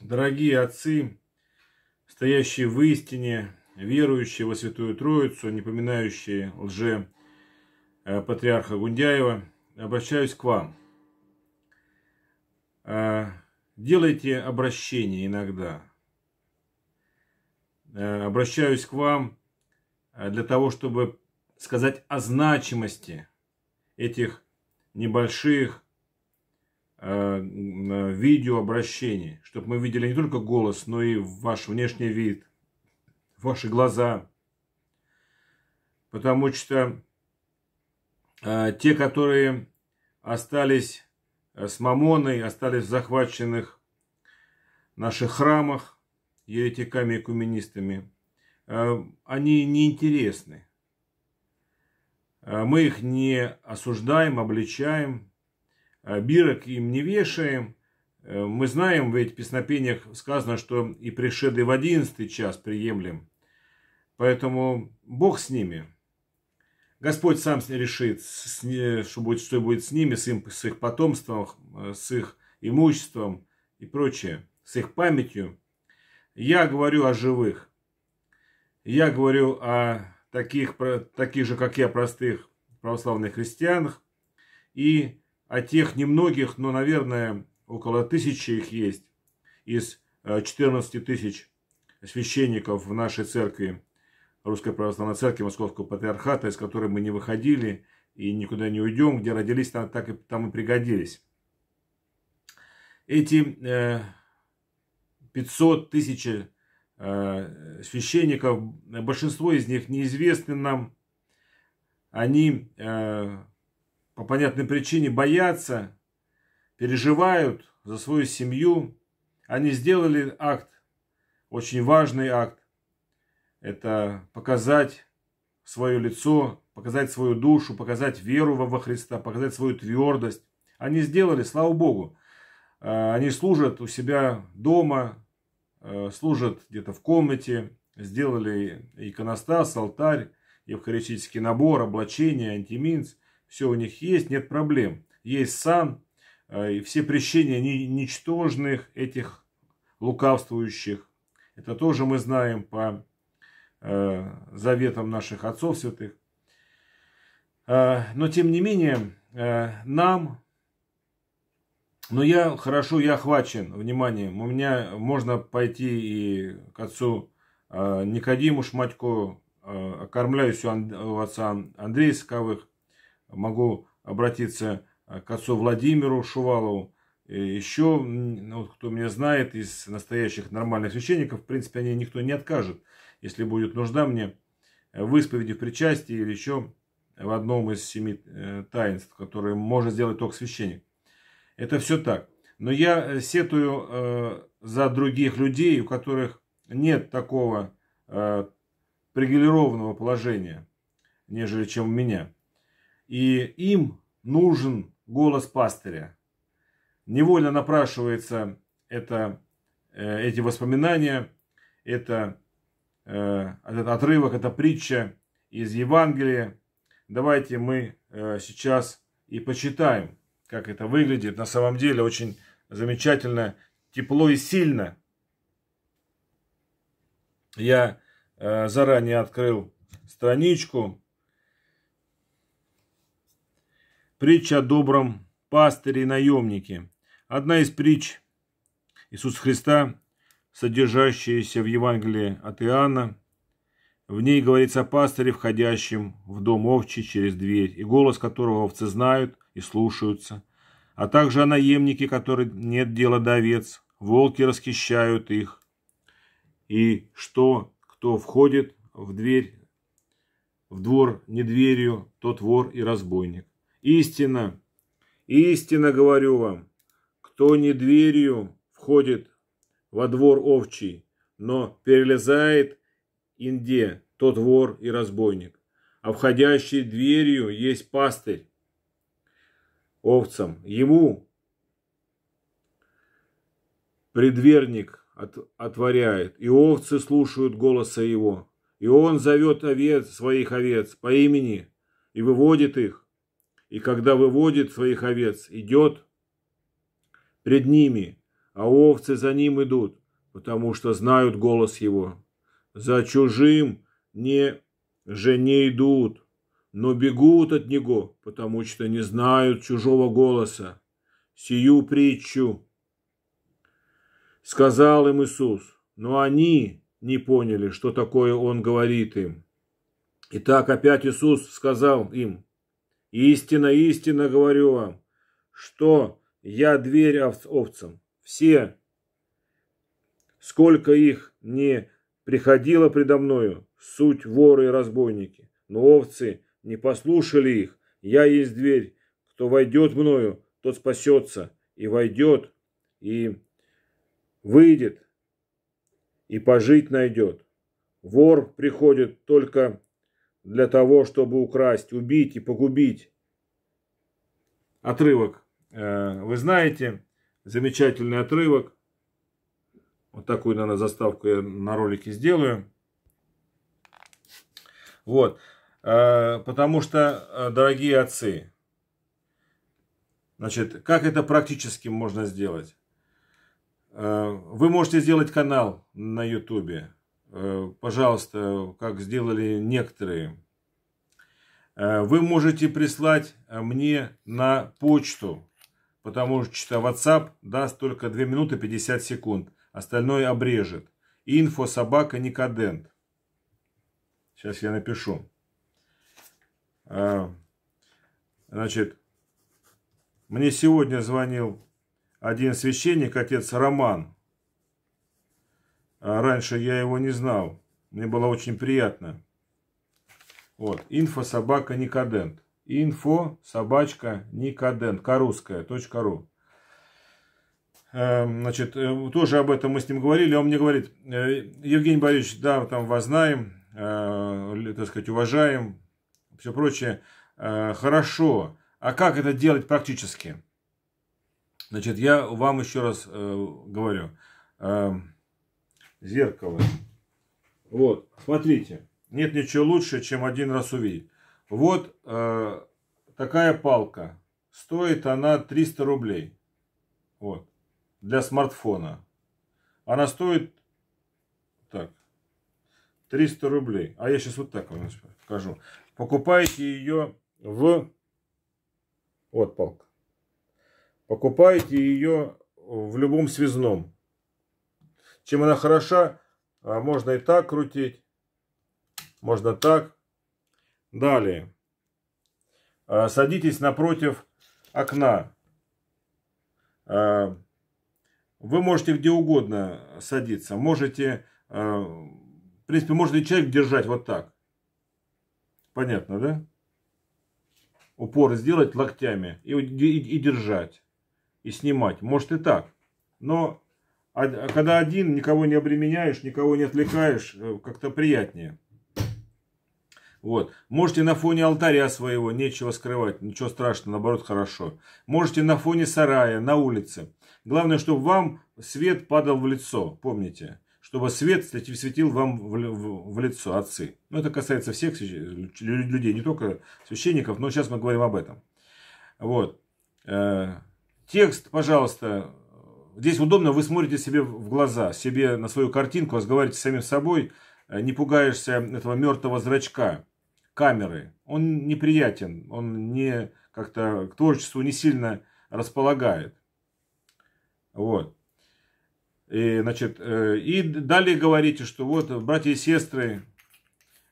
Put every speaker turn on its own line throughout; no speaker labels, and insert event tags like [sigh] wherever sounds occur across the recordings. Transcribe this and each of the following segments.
Дорогие отцы, стоящие в истине, верующие во Святую Троицу, не поминающие лже э, патриарха Гундяева, обращаюсь к вам. Э, делайте обращение иногда. Э, обращаюсь к вам для того, чтобы сказать о значимости этих небольших Э, видео чтобы мы видели не только голос, но и ваш внешний вид, ваши глаза. Потому что э, те, которые остались э, с Мамоной, остались в захваченных наших храмах еретиками и куминистами, они неинтересны. Мы их не осуждаем, обличаем, Э, бирок им не вешаем. Э, мы знаем, в этих песнопениях сказано, что и пришеды в одиннадцатый час приемлем. Поэтому Бог с ними. Господь сам решит, что будет, что будет с ними, с, им, с их потомством, э, с их имуществом и прочее, с их памятью. Я говорю о живых. Я говорю о таких, таких же, как я, простых православных христианах. И о а тех немногих, но, наверное, около тысячи их есть из 14 э, тысяч священников в нашей церкви, Русской Православной Церкви Московского Патриархата, из которой мы не выходили и никуда не уйдем, где родились, там, так и, там и пригодились. Эти э, 500 тысяч э, священников, большинство из них неизвестны нам, они э, по понятной причине боятся, переживают за свою семью. Они сделали акт, очень важный акт. Это показать свое лицо, показать свою душу, показать веру во Христа, показать свою твердость. Они сделали, слава Богу. А, они служат у себя дома, а, служат где-то в комнате, сделали иконостас, алтарь, евхаристический набор, облачение, антиминц – все у них есть, нет проблем. Есть сан, э, и все прещения ничтожных этих лукавствующих. Это тоже мы знаем по э, заветам наших отцов святых. Э, но тем не менее, нам, но я хорошо, я охвачен вниманием. У меня можно пойти и к отцу Никодиму Шматько, окормляюсь у отца Андрея Соковых, могу обратиться э, к отцу Владимиру Шувалову. еще, ну, кто меня знает, из настоящих нормальных священников, в принципе, они никто не откажет, если будет нужда мне э, в исповеди, в причастии или еще в одном из семи э, таинств, которые может сделать только священник. Это все так. Но я сетую э, за других людей, у которых нет такого э, привилегированного положения, нежели чем у меня и им нужен голос пастыря. Невольно напрашивается это, э, эти воспоминания, это, э, этот отрывок, это притча из Евангелия. Давайте мы э, сейчас и почитаем, как это выглядит. На самом деле очень замечательно, тепло и сильно. Я заранее открыл страничку, Притча о добром пастыре и наемнике. Одна из притч Иисуса Христа, содержащаяся в Евангелии от Иоанна. В ней говорится о пастыре, входящем в дом овчи через дверь, и голос которого овцы знают и слушаются, а также о наемнике, который нет дела до овец, волки расхищают их, и что кто входит в дверь, в двор не дверью, тот вор и разбойник. Истина, истина говорю вам, кто не дверью входит во двор овчий, но перелезает инде, тот вор и разбойник, а входящий дверью есть пастырь овцам. Ему предверник от, отворяет, и овцы слушают голоса его. И он зовет овец, своих овец по имени и выводит их и когда выводит своих овец, идет пред ними, а овцы за ним идут, потому что знают голос его. За чужим не же не идут, но бегут от него, потому что не знают чужого голоса. Сию притчу сказал им Иисус, но они не поняли, что такое он говорит им. Итак, опять Иисус сказал им, Истина, истина говорю вам, что я дверь овцам. Все, сколько их не приходило предо мною, суть воры и разбойники. Но овцы не послушали их. Я есть дверь. Кто войдет мною, тот спасется. И войдет, и выйдет, и пожить найдет. Вор приходит только для того, чтобы украсть, убить и погубить. Отрывок. Э, вы знаете, замечательный отрывок. Вот такую, наверное, заставку я на ролике сделаю. Вот. Э, потому что, э, дорогие отцы, значит, как это практически можно сделать? Вы можете сделать канал на YouTube. Э, пожалуйста, как сделали некоторые. Э, вы можете прислать э, мне на почту, потому что WhatsApp даст только 2 минуты 50 секунд, остальное обрежет. Инфо собака Никодент. Сейчас я напишу. Значит, мне сегодня звонил один священник, отец Роман. А раньше я его не знал. Мне было очень приятно. Вот. Инфо собака Никодент. Инфо собачка Никодент. Карусская. ру. Эм, значит, э, тоже об этом мы с ним говорили. Он мне говорит, «Э, Евгений Борисович, да, там вас знаем, э, так сказать, уважаем, все прочее. Хорошо. А как это делать практически? Значит, я вам еще раз говорю. Эм, зеркало. Вот, смотрите, нет ничего лучше, чем один раз увидеть. Вот э, такая палка. Стоит она 300 рублей. Вот, для смартфона. Она стоит, так, 300 рублей. А я сейчас вот так вам покажу. Покупаете ее в... Вот палка. Покупаете ее в любом связном. Чем она хороша, а, можно и так крутить, можно так. Далее. А, садитесь напротив окна. А, вы можете где угодно садиться. Можете, в принципе, можно и человек держать вот так. Понятно, да? Упор сделать локтями и, и, и держать. И снимать. Может и так. Но когда один, никого не обременяешь, никого не отвлекаешь, э, как-то приятнее. Вот. Можете на фоне алтаря своего, нечего скрывать, ничего страшного, наоборот, хорошо. Можете на фоне сарая, на улице. Главное, чтобы вам свет падал в лицо, помните. Чтобы свет светил вам в, в, в лицо, отцы. Ну, это касается всех людей, не только священников, но сейчас мы говорим об этом. Вот. Э, текст, пожалуйста, Здесь удобно, вы смотрите себе в глаза, себе на свою картинку, разговариваете с самим собой, э, не пугаешься этого мертвого зрачка камеры. Он неприятен, он не как-то к творчеству не сильно располагает. Вот. И, значит, э, и далее говорите, что вот, братья и сестры,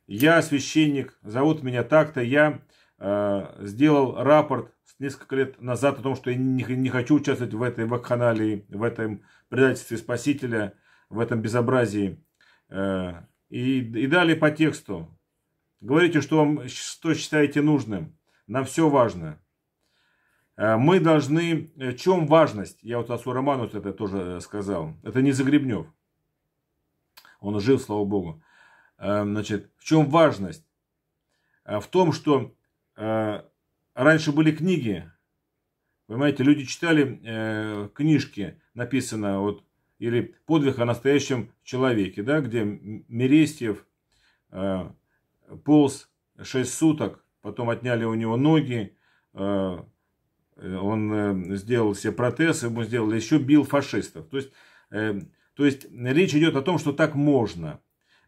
я священник, зовут меня так-то, я э, сделал рапорт несколько лет назад о том, что я не, не хочу участвовать в этой вакханалии, в этом предательстве Спасителя, в этом безобразии. Э, и, и далее по тексту. Говорите, что вам что считаете нужным. Нам все важно. Э, мы должны... В э, чем важность? Я вот Асу Роману это тоже сказал. Это не Загребнев. Он жил, слава богу. Значит, в чем важность? В том, что раньше были книги, понимаете, люди читали э, книжки, написано вот, или подвиг о настоящем человеке, да, где Мерестьев э, полз 6 суток, потом отняли у него ноги, э, э он э, сделал себе протезы, ему сделали, еще бил фашистов. То есть, э, то есть речь идет о том, что так можно.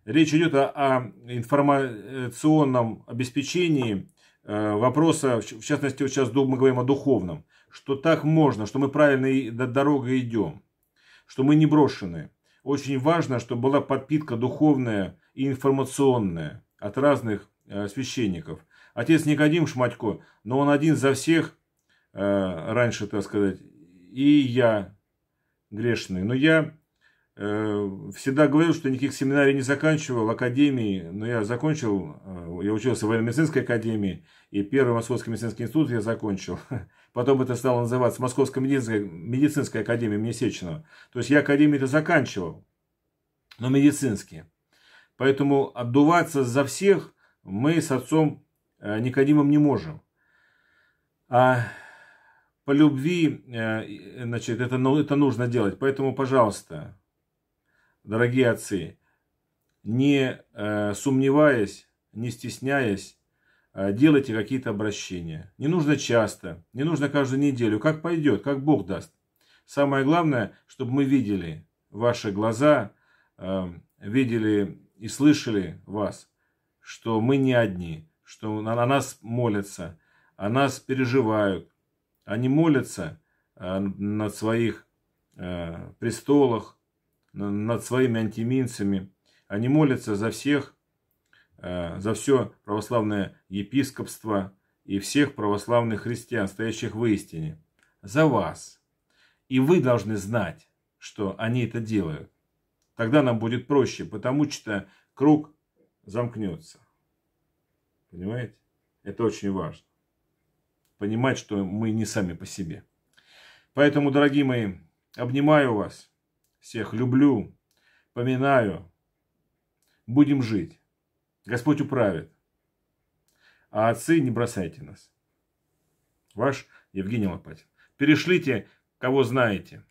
Речь идет о, о информационном обеспечении Э, вопроса, в частности, вот сейчас мы говорим о духовном, что так можно, что мы правильной дорогой идем, что мы не брошены. Очень важно, чтобы была подпитка духовная и информационная от разных э, священников. Отец Никодим Шматько, но он один за всех э, раньше, так сказать, и я грешный. Но я Э, всегда говорил, что никаких семинарий не заканчивал, академии, но я закончил, э, я учился в военно-медицинской академии, и первый Московский медицинский институт я закончил. [laughs] Потом это стало называться Московская медицинская, медицинская академия имени То есть я академию это заканчивал, но медицинские. Поэтому отдуваться за всех мы с отцом э, Никодимом не можем. А по любви, значит, это, ну, это нужно делать. Поэтому, пожалуйста, дорогие отцы, не э, сомневаясь, не стесняясь, э, делайте какие-то обращения. Не нужно часто, не нужно каждую неделю, как пойдет, как Бог даст. Самое главное, чтобы мы видели ваши глаза, э, видели и слышали вас, что мы не одни, что на, на нас молятся, о нас переживают. Они молятся э, на своих э, престолах, над своими антиминцами. Они молятся за всех, э, за все православное епископство и всех православных христиан, стоящих в истине. За вас. И вы должны знать, что они это делают. Тогда нам будет проще, потому что круг замкнется. Понимаете? Это очень важно. Понимать, что мы не сами по себе. Поэтому, дорогие мои, обнимаю вас. Всех люблю, поминаю. Будем жить. Господь управит. А отцы, не бросайте нас. Ваш Евгений Лопатин. Перешлите, кого знаете.